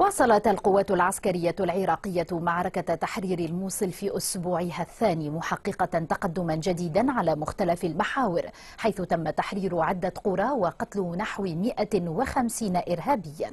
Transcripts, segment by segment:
واصلت القوات العسكرية العراقية معركة تحرير الموصل في أسبوعها الثاني محققة تقدما جديدا على مختلف المحاور حيث تم تحرير عدة قرى وقتل نحو 150 إرهابيا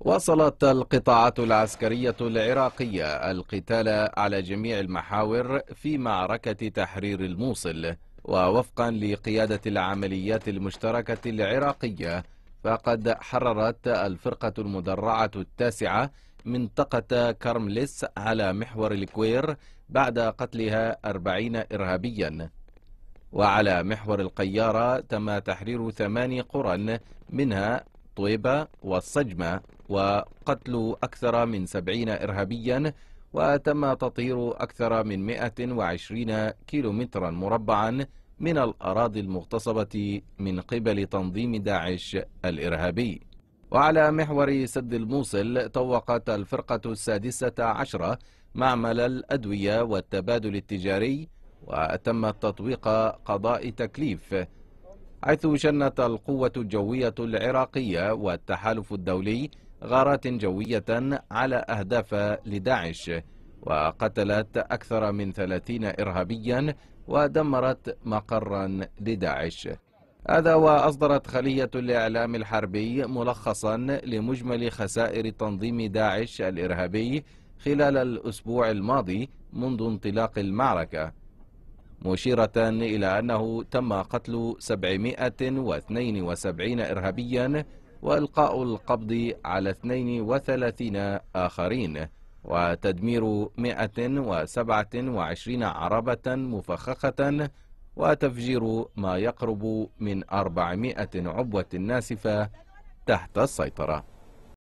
واصلت القطاعات العسكرية العراقية القتال على جميع المحاور في معركة تحرير الموصل ووفقا لقيادة العمليات المشتركة العراقية فقد حررت الفرقة المدرعة التاسعة منطقة كرملس على محور الكوير بعد قتلها أربعين إرهابيا وعلى محور القيارة تم تحرير ثماني قرى منها طويبة والصجمة وقتل أكثر من سبعين إرهابيا وتم تطهير أكثر من 120 كيلومترا مربعا من الأراضي المغتصبة من قبل تنظيم داعش الإرهابي وعلى محور سد الموصل طوقت الفرقة السادسة عشرة معمل الأدوية والتبادل التجاري وتم تطويق قضاء تكليف حيث شنت القوة الجوية العراقية والتحالف الدولي غارات جوية على أهداف لداعش وقتلت أكثر من 30 إرهابيا ودمرت مقرا لداعش هذا وأصدرت خلية الإعلام الحربي ملخصا لمجمل خسائر تنظيم داعش الإرهابي خلال الأسبوع الماضي منذ انطلاق المعركة مشيرة إلى أنه تم قتل 772 إرهابيا وإلقاء القبض على 32 آخرين وتدمير 127 عربة مفخخة وتفجير ما يقرب من 400 عبوة ناسفة تحت السيطرة